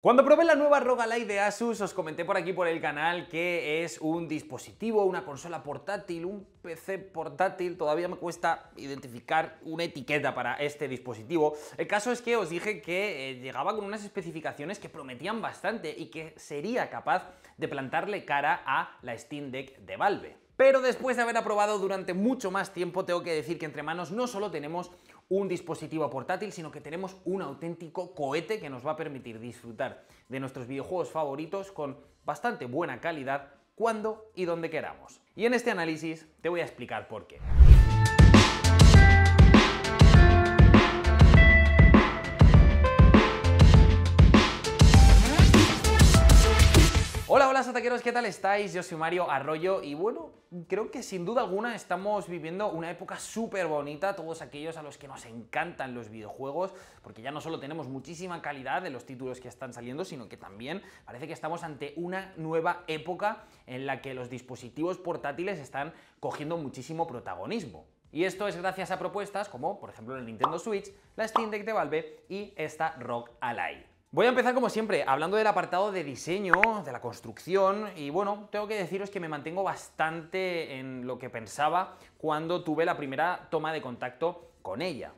Cuando probé la nueva ROG Ally de Asus, os comenté por aquí por el canal que es un dispositivo, una consola portátil, un PC portátil. Todavía me cuesta identificar una etiqueta para este dispositivo. El caso es que os dije que eh, llegaba con unas especificaciones que prometían bastante y que sería capaz de plantarle cara a la Steam Deck de Valve. Pero después de haber aprobado durante mucho más tiempo, tengo que decir que entre manos no solo tenemos un dispositivo portátil, sino que tenemos un auténtico cohete que nos va a permitir disfrutar de nuestros videojuegos favoritos con bastante buena calidad cuando y donde queramos. Y en este análisis te voy a explicar por qué. Hola ¿qué tal estáis? Yo soy Mario Arroyo y bueno, creo que sin duda alguna estamos viviendo una época súper bonita, todos aquellos a los que nos encantan los videojuegos, porque ya no solo tenemos muchísima calidad de los títulos que están saliendo, sino que también parece que estamos ante una nueva época en la que los dispositivos portátiles están cogiendo muchísimo protagonismo. Y esto es gracias a propuestas como, por ejemplo, el Nintendo Switch, la Steam Deck de Valve y esta Rock Ally. Voy a empezar como siempre, hablando del apartado de diseño, de la construcción, y bueno, tengo que deciros que me mantengo bastante en lo que pensaba cuando tuve la primera toma de contacto con ella.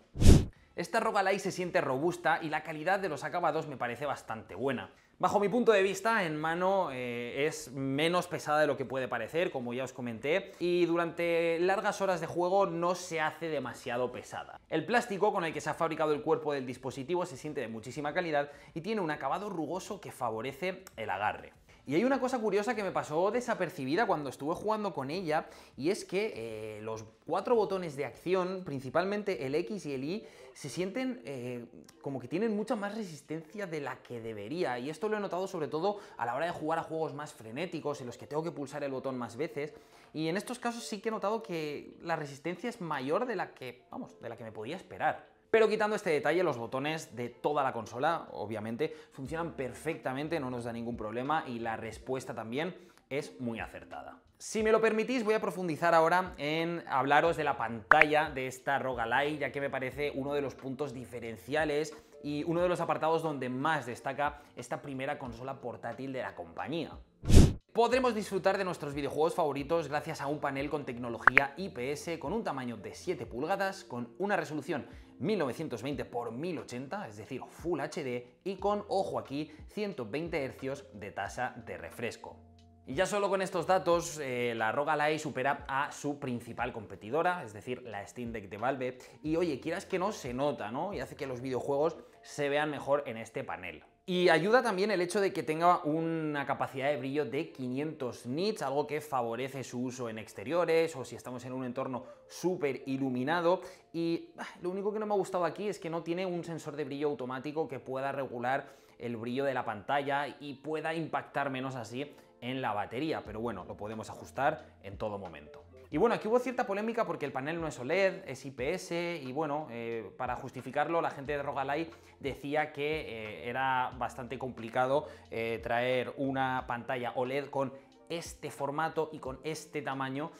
Esta Rogalai se siente robusta y la calidad de los acabados me parece bastante buena. Bajo mi punto de vista, en mano eh, es menos pesada de lo que puede parecer, como ya os comenté, y durante largas horas de juego no se hace demasiado pesada. El plástico con el que se ha fabricado el cuerpo del dispositivo se siente de muchísima calidad y tiene un acabado rugoso que favorece el agarre. Y hay una cosa curiosa que me pasó desapercibida cuando estuve jugando con ella, y es que eh, los cuatro botones de acción, principalmente el X y el Y, se sienten eh, como que tienen mucha más resistencia de la que debería. Y esto lo he notado sobre todo a la hora de jugar a juegos más frenéticos, en los que tengo que pulsar el botón más veces. Y en estos casos sí que he notado que la resistencia es mayor de la que, vamos, de la que me podía esperar. Pero quitando este detalle, los botones de toda la consola, obviamente, funcionan perfectamente, no nos da ningún problema y la respuesta también es muy acertada. Si me lo permitís, voy a profundizar ahora en hablaros de la pantalla de esta Rogalite, ya que me parece uno de los puntos diferenciales y uno de los apartados donde más destaca esta primera consola portátil de la compañía. Podremos disfrutar de nuestros videojuegos favoritos gracias a un panel con tecnología IPS con un tamaño de 7 pulgadas, con una resolución 1920x1080, es decir, Full HD, y con, ojo aquí, 120 Hz de tasa de refresco. Y ya solo con estos datos, eh, la rog Ally supera a su principal competidora, es decir, la Steam Deck de Valve, y oye, quieras que no, se nota, ¿no? Y hace que los videojuegos se vean mejor en este panel. Y ayuda también el hecho de que tenga una capacidad de brillo de 500 nits, algo que favorece su uso en exteriores o si estamos en un entorno súper iluminado. Y ah, lo único que no me ha gustado aquí es que no tiene un sensor de brillo automático que pueda regular el brillo de la pantalla y pueda impactar menos así en la batería, pero bueno, lo podemos ajustar en todo momento. Y bueno, aquí hubo cierta polémica porque el panel no es OLED, es IPS y bueno, eh, para justificarlo la gente de Rogalai decía que eh, era bastante complicado eh, traer una pantalla OLED con este formato y con este tamaño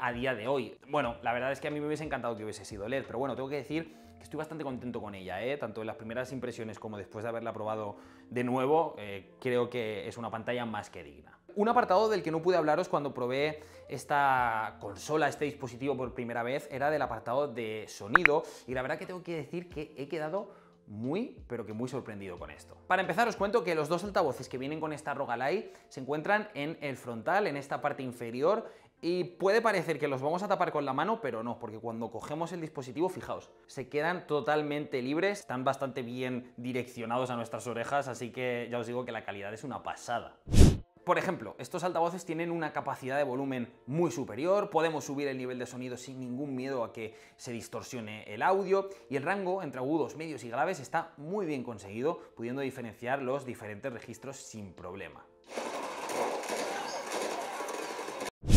a día de hoy. Bueno, la verdad es que a mí me hubiese encantado que hubiese sido OLED, pero bueno, tengo que decir que estoy bastante contento con ella, tanto en las primeras impresiones como después de haberla probado de nuevo, creo que es una pantalla más que digna. Un apartado del que no pude hablaros cuando probé esta consola, este dispositivo por primera vez, era del apartado de sonido y la verdad que tengo que decir que he quedado muy, pero que muy sorprendido con esto. Para empezar os cuento que los dos altavoces que vienen con esta rogalay se encuentran en el frontal, en esta parte inferior, y puede parecer que los vamos a tapar con la mano, pero no, porque cuando cogemos el dispositivo, fijaos, se quedan totalmente libres, están bastante bien direccionados a nuestras orejas, así que ya os digo que la calidad es una pasada por ejemplo, estos altavoces tienen una capacidad de volumen muy superior, podemos subir el nivel de sonido sin ningún miedo a que se distorsione el audio y el rango entre agudos, medios y graves está muy bien conseguido, pudiendo diferenciar los diferentes registros sin problema.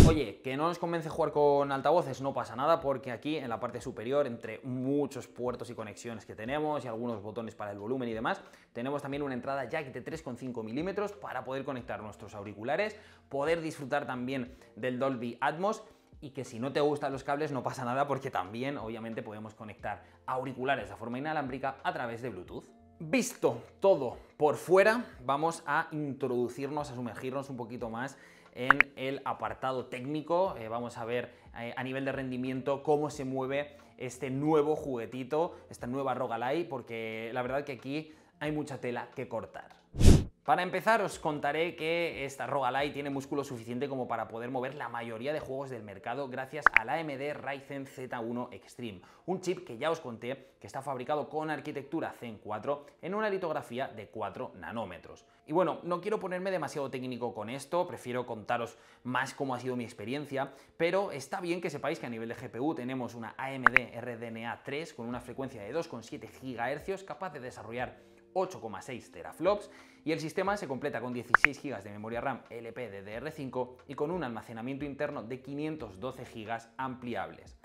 Oye, que no nos convence jugar con altavoces, no pasa nada porque aquí en la parte superior, entre muchos puertos y conexiones que tenemos y algunos botones para el volumen y demás, tenemos también una entrada jack de 3,5 milímetros para poder conectar nuestros auriculares, poder disfrutar también del Dolby Atmos y que si no te gustan los cables no pasa nada porque también obviamente podemos conectar auriculares de forma inalámbrica a través de Bluetooth. Visto todo por fuera, vamos a introducirnos, a sumergirnos un poquito más en el apartado técnico. Eh, vamos a ver eh, a nivel de rendimiento cómo se mueve este nuevo juguetito, esta nueva Rogalai, porque la verdad que aquí hay mucha tela que cortar. Para empezar, os contaré que esta ROG tiene músculo suficiente como para poder mover la mayoría de juegos del mercado gracias al AMD Ryzen Z1 Extreme, un chip que ya os conté que está fabricado con arquitectura Zen 4 en una litografía de 4 nanómetros. Y bueno, no quiero ponerme demasiado técnico con esto, prefiero contaros más cómo ha sido mi experiencia, pero está bien que sepáis que a nivel de GPU tenemos una AMD RDNA 3 con una frecuencia de 2,7 GHz capaz de desarrollar 8,6 teraflops y el sistema se completa con 16 GB de memoria RAM lpddr 5 y con un almacenamiento interno de 512 GB ampliables.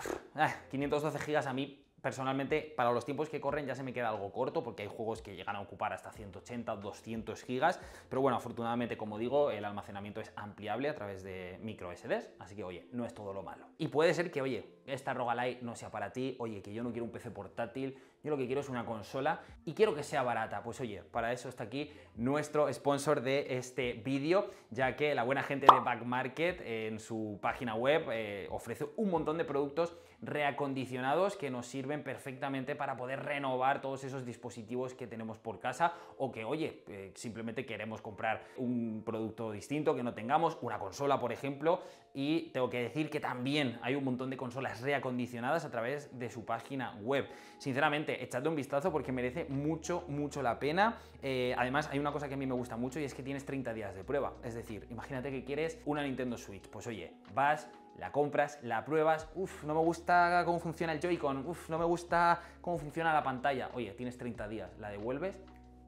512 ah, GB a mí personalmente, para los tiempos que corren ya se me queda algo corto porque hay juegos que llegan a ocupar hasta 180, 200 GB, pero bueno, afortunadamente, como digo, el almacenamiento es ampliable a través de micro SDs, así que oye, no es todo lo malo. Y puede ser que, oye, esta Rogalite no sea para ti, oye, que yo no quiero un PC portátil, yo lo que quiero es una consola y quiero que sea barata. Pues oye, para eso está aquí nuestro sponsor de este vídeo, ya que la buena gente de Market eh, en su página web eh, ofrece un montón de productos reacondicionados que nos sirven perfectamente para poder renovar todos esos dispositivos que tenemos por casa o que, oye, eh, simplemente queremos comprar un producto distinto que no tengamos, una consola, por ejemplo, y tengo que decir que también hay un montón de consolas reacondicionadas a través de su página web. Sinceramente, Echate un vistazo porque merece mucho, mucho la pena. Eh, además, hay una cosa que a mí me gusta mucho y es que tienes 30 días de prueba. Es decir, imagínate que quieres una Nintendo Switch. Pues oye, vas, la compras, la pruebas, uff, no me gusta cómo funciona el Joy-Con, uff, no me gusta cómo funciona la pantalla. Oye, tienes 30 días, la devuelves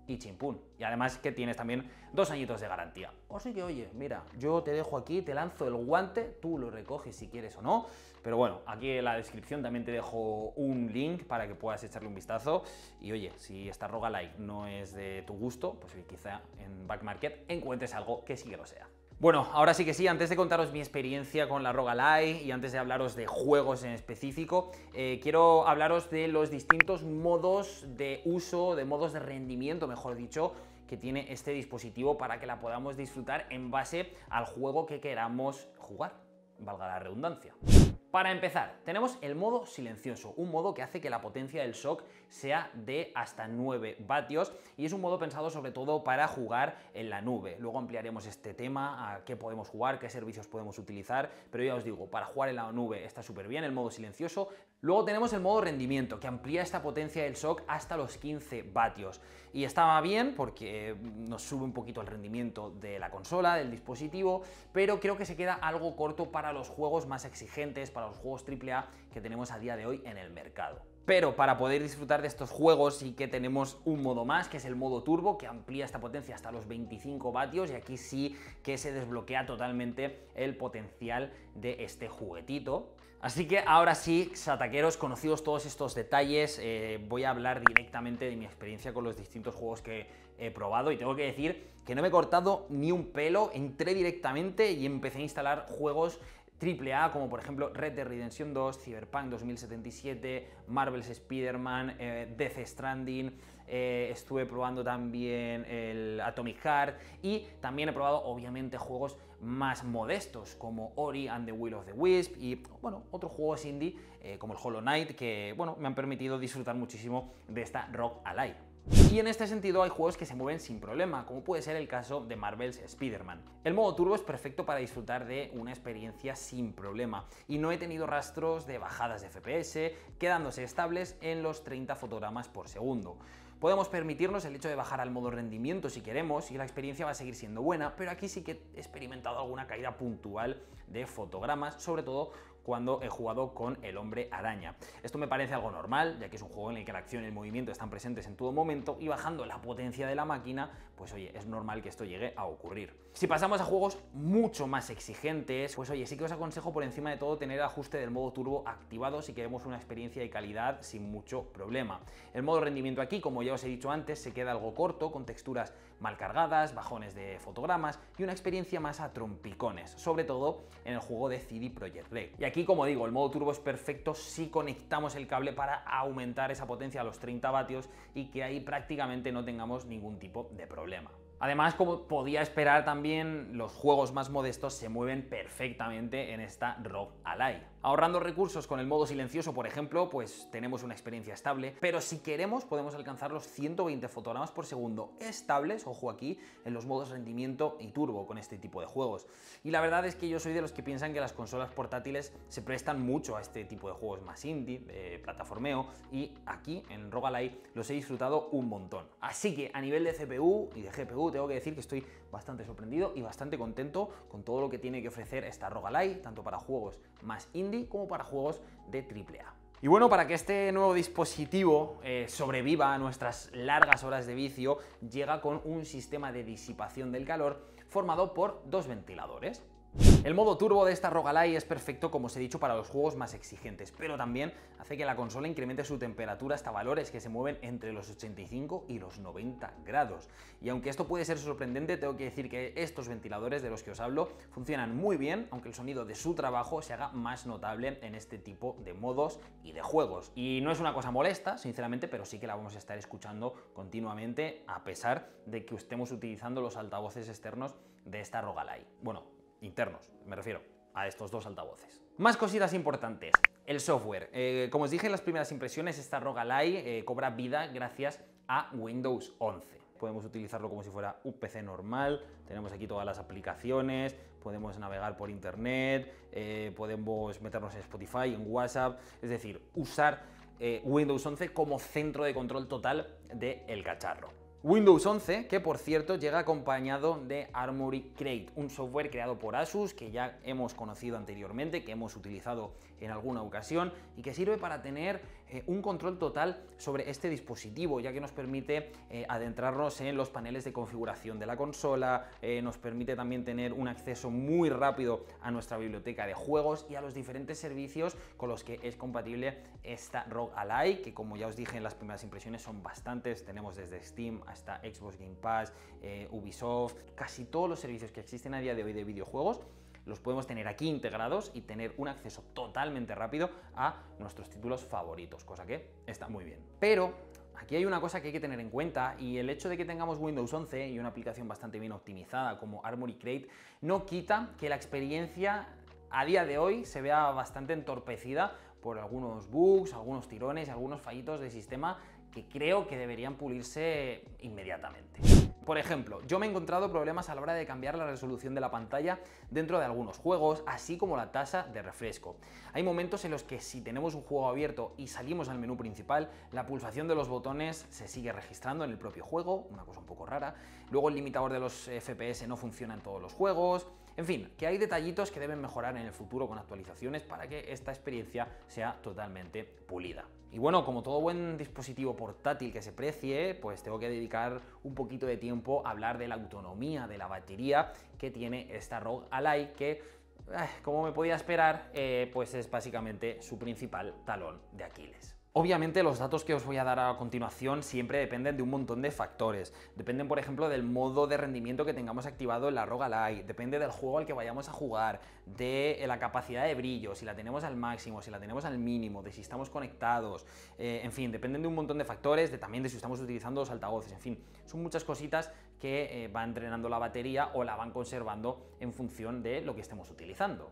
y chimpún. Y además que tienes también dos añitos de garantía. O sí que, oye, mira, yo te dejo aquí, te lanzo el guante, tú lo recoges si quieres o no. Pero bueno, aquí en la descripción también te dejo un link para que puedas echarle un vistazo. Y oye, si esta roga like no es de tu gusto, pues quizá en Back Market encuentres algo que sí que lo sea. Bueno, ahora sí que sí, antes de contaros mi experiencia con la Rogalai y antes de hablaros de juegos en específico, eh, quiero hablaros de los distintos modos de uso, de modos de rendimiento, mejor dicho, que tiene este dispositivo para que la podamos disfrutar en base al juego que queramos jugar, valga la redundancia. Para empezar, tenemos el modo silencioso, un modo que hace que la potencia del shock sea de hasta 9 vatios y es un modo pensado sobre todo para jugar en la nube. Luego ampliaremos este tema a qué podemos jugar, qué servicios podemos utilizar, pero ya os digo, para jugar en la nube está súper bien el modo silencioso, Luego tenemos el modo rendimiento, que amplía esta potencia del SOC hasta los 15 vatios. Y estaba bien porque mm, nos sube un poquito el rendimiento de la consola, del dispositivo, pero creo que se queda algo corto para los juegos más exigentes, para los juegos AAA que tenemos a día de hoy en el mercado. Pero para poder disfrutar de estos juegos sí que tenemos un modo más, que es el modo turbo, que amplía esta potencia hasta los 25 vatios y aquí sí que se desbloquea totalmente el potencial de este juguetito. Así que ahora sí, sataqueros, conocidos todos estos detalles, eh, voy a hablar directamente de mi experiencia con los distintos juegos que he probado y tengo que decir que no me he cortado ni un pelo, entré directamente y empecé a instalar juegos AAA, como por ejemplo Red Dead Redemption 2, Cyberpunk 2077, Marvel's Spider-Man, eh, Death Stranding, eh, estuve probando también el Atomic Heart y también he probado obviamente juegos más modestos como Ori and the Will of the Wisp y bueno, otros juegos indie eh, como el Hollow Knight que bueno, me han permitido disfrutar muchísimo de esta Rock Alive. Y en este sentido hay juegos que se mueven sin problema, como puede ser el caso de Marvel's Spider-Man. El modo turbo es perfecto para disfrutar de una experiencia sin problema, y no he tenido rastros de bajadas de FPS, quedándose estables en los 30 fotogramas por segundo. Podemos permitirnos el hecho de bajar al modo rendimiento si queremos y la experiencia va a seguir siendo buena, pero aquí sí que he experimentado alguna caída puntual de fotogramas, sobre todo cuando he jugado con el hombre araña. Esto me parece algo normal, ya que es un juego en el que la acción y el movimiento están presentes en todo momento y bajando la potencia de la máquina, pues oye, es normal que esto llegue a ocurrir. Si pasamos a juegos mucho más exigentes, pues oye, sí que os aconsejo por encima de todo tener el ajuste del modo turbo activado si queremos una experiencia de calidad sin mucho problema. El modo rendimiento aquí, como ya os he dicho antes, se queda algo corto, con texturas mal cargadas, bajones de fotogramas y una experiencia más a trompicones, sobre todo en el juego de CD Projekt Red aquí, como digo, el modo turbo es perfecto si conectamos el cable para aumentar esa potencia a los 30 vatios y que ahí prácticamente no tengamos ningún tipo de problema. Además, como podía esperar también, los juegos más modestos se mueven perfectamente en esta ROG Ally. Ahorrando recursos con el modo silencioso, por ejemplo, pues tenemos una experiencia estable, pero si queremos podemos alcanzar los 120 fotogramas por segundo estables, ojo aquí, en los modos rendimiento y turbo con este tipo de juegos. Y la verdad es que yo soy de los que piensan que las consolas portátiles se prestan mucho a este tipo de juegos más indie, de plataformeo, y aquí en ROG Ally los he disfrutado un montón. Así que a nivel de CPU y de GPU tengo que decir que estoy bastante sorprendido y bastante contento con todo lo que tiene que ofrecer esta Rogalai, tanto para juegos más indie como para juegos de AAA. Y bueno, para que este nuevo dispositivo eh, sobreviva a nuestras largas horas de vicio, llega con un sistema de disipación del calor formado por dos ventiladores. El modo turbo de esta Rogalai es perfecto, como os he dicho, para los juegos más exigentes, pero también hace que la consola incremente su temperatura hasta valores que se mueven entre los 85 y los 90 grados. Y aunque esto puede ser sorprendente, tengo que decir que estos ventiladores de los que os hablo funcionan muy bien, aunque el sonido de su trabajo se haga más notable en este tipo de modos y de juegos. Y no es una cosa molesta, sinceramente, pero sí que la vamos a estar escuchando continuamente a pesar de que estemos utilizando los altavoces externos de esta Rogalai. Bueno, internos, me refiero a estos dos altavoces. Más cositas importantes. El software. Eh, como os dije en las primeras impresiones, esta Rogalai eh, cobra vida gracias a Windows 11. Podemos utilizarlo como si fuera un PC normal, tenemos aquí todas las aplicaciones, podemos navegar por internet, eh, podemos meternos en Spotify, en WhatsApp, es decir, usar Windows 11 como centro de control total del el cacharro. Windows 11, que por cierto llega acompañado de Armory Crate, un software creado por Asus que ya hemos conocido anteriormente, que hemos utilizado en alguna ocasión y que sirve para tener eh, un control total sobre este dispositivo, ya que nos permite eh, adentrarnos en los paneles de configuración de la consola, eh, nos permite también tener un acceso muy rápido a nuestra biblioteca de juegos y a los diferentes servicios con los que es compatible esta ROG Ally, que como ya os dije en las primeras impresiones son bastantes, tenemos desde Steam, hasta Xbox Game Pass, eh, Ubisoft, casi todos los servicios que existen a día de hoy de videojuegos los podemos tener aquí integrados y tener un acceso totalmente rápido a nuestros títulos favoritos, cosa que está muy bien. Pero aquí hay una cosa que hay que tener en cuenta y el hecho de que tengamos Windows 11 y una aplicación bastante bien optimizada como Armory Crate no quita que la experiencia a día de hoy se vea bastante entorpecida por algunos bugs, algunos tirones, algunos fallitos de sistema que creo que deberían pulirse inmediatamente. Por ejemplo, yo me he encontrado problemas a la hora de cambiar la resolución de la pantalla dentro de algunos juegos, así como la tasa de refresco. Hay momentos en los que si tenemos un juego abierto y salimos al menú principal, la pulsación de los botones se sigue registrando en el propio juego, una cosa un poco rara. Luego el limitador de los FPS no funciona en todos los juegos. En fin, que hay detallitos que deben mejorar en el futuro con actualizaciones para que esta experiencia sea totalmente pulida. Y bueno, como todo buen dispositivo portátil que se precie, pues tengo que dedicar un poquito de tiempo a hablar de la autonomía de la batería que tiene esta ROG Ally, que eh, como me podía esperar, eh, pues es básicamente su principal talón de Aquiles. Obviamente los datos que os voy a dar a continuación siempre dependen de un montón de factores. Dependen, por ejemplo, del modo de rendimiento que tengamos activado en la Roga depende del juego al que vayamos a jugar, de eh, la capacidad de brillo, si la tenemos al máximo, si la tenemos al mínimo, de si estamos conectados, eh, en fin, dependen de un montón de factores, de, también de si estamos utilizando los altavoces, en fin, son muchas cositas que eh, van drenando entrenando la batería o la van conservando en función de lo que estemos utilizando.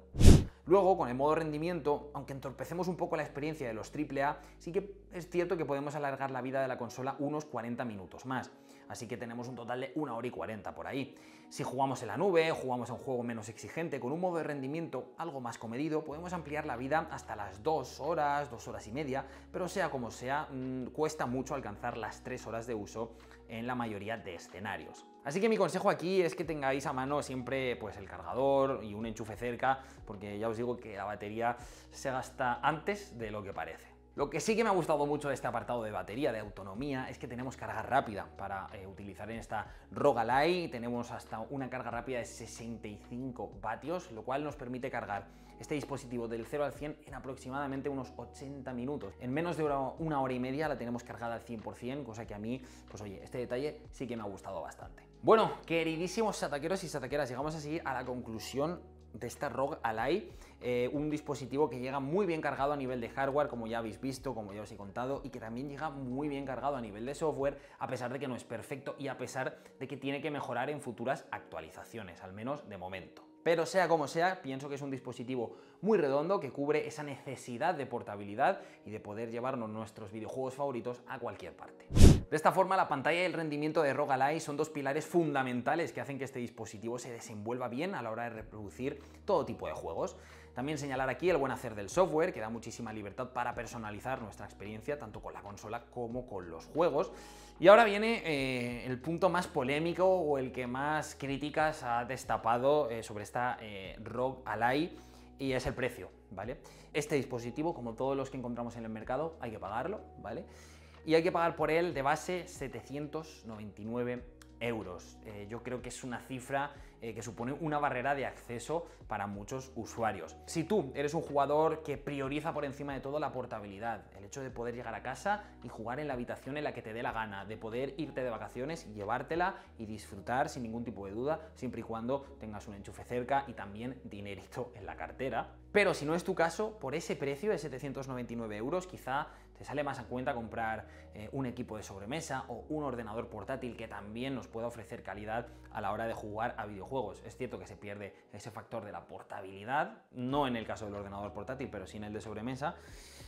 Luego, con el modo rendimiento, aunque entorpecemos un poco la experiencia de los AAA, sí que es cierto que podemos alargar la vida de la consola unos 40 minutos más. Así que tenemos un total de 1 hora y 40 por ahí. Si jugamos en la nube, jugamos a un juego menos exigente, con un modo de rendimiento algo más comedido, podemos ampliar la vida hasta las 2 horas, 2 horas y media, pero sea como sea, mm, cuesta mucho alcanzar las 3 horas de uso en la mayoría de escenarios. Así que mi consejo aquí es que tengáis a mano siempre pues, el cargador y un enchufe cerca, porque ya os digo que la batería se gasta antes de lo que parece. Lo que sí que me ha gustado mucho de este apartado de batería, de autonomía, es que tenemos carga rápida para eh, utilizar en esta Rogalight Tenemos hasta una carga rápida de 65 vatios, lo cual nos permite cargar este dispositivo del 0 al 100 en aproximadamente unos 80 minutos. En menos de una hora y media la tenemos cargada al 100%, cosa que a mí, pues oye, este detalle sí que me ha gustado bastante. Bueno, queridísimos ataqueros y ataqueras, llegamos a seguir a la conclusión de esta ROG Ally, eh, un dispositivo que llega muy bien cargado a nivel de hardware, como ya habéis visto, como ya os he contado, y que también llega muy bien cargado a nivel de software, a pesar de que no es perfecto y a pesar de que tiene que mejorar en futuras actualizaciones, al menos de momento. Pero sea como sea, pienso que es un dispositivo muy redondo que cubre esa necesidad de portabilidad y de poder llevarnos nuestros videojuegos favoritos a cualquier parte. De esta forma, la pantalla y el rendimiento de Rogue Ally son dos pilares fundamentales que hacen que este dispositivo se desenvuelva bien a la hora de reproducir todo tipo de juegos. También señalar aquí el buen hacer del software, que da muchísima libertad para personalizar nuestra experiencia tanto con la consola como con los juegos. Y ahora viene eh, el punto más polémico o el que más críticas ha destapado eh, sobre esta eh, Rogue ROG y es el precio, ¿vale? Este dispositivo, como todos los que encontramos en el mercado, hay que pagarlo, ¿vale? y hay que pagar por él de base 799 euros. Eh, yo creo que es una cifra eh, que supone una barrera de acceso para muchos usuarios. Si tú eres un jugador que prioriza por encima de todo la portabilidad, el hecho de poder llegar a casa y jugar en la habitación en la que te dé la gana, de poder irte de vacaciones, llevártela y disfrutar sin ningún tipo de duda, siempre y cuando tengas un enchufe cerca y también dinerito en la cartera. Pero si no es tu caso, por ese precio de 799 euros quizá se sale más a cuenta comprar eh, un equipo de sobremesa o un ordenador portátil que también nos pueda ofrecer calidad a la hora de jugar a videojuegos. Es cierto que se pierde ese factor de la portabilidad, no en el caso del ordenador portátil, pero sí en el de sobremesa.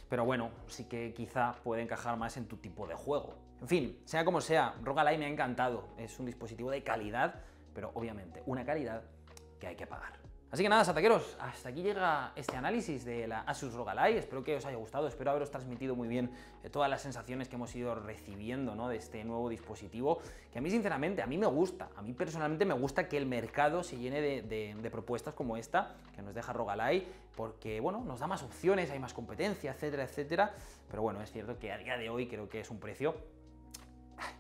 Pero bueno, sí que quizá puede encajar más en tu tipo de juego. En fin, sea como sea, Rogalai me ha encantado. Es un dispositivo de calidad, pero obviamente una calidad que hay que pagar. Así que nada, sataqueros, hasta aquí llega este análisis de la Asus Rogalai. Espero que os haya gustado, espero haberos transmitido muy bien eh, todas las sensaciones que hemos ido recibiendo ¿no? de este nuevo dispositivo, que a mí sinceramente, a mí me gusta, a mí personalmente me gusta que el mercado se llene de, propuestas como esta que nos deja Rogalai, porque bueno, nos da más opciones, hay más competencia, etcétera, etcétera, pero bueno, es cierto que a día de hoy creo que es un precio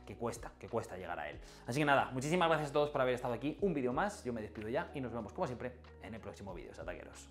que cuesta, que cuesta llegar a él. Así que nada, muchísimas gracias a todos por haber estado aquí, un vídeo más, yo me despido ya y nos vemos como siempre en el próximo vídeo, ataqueros.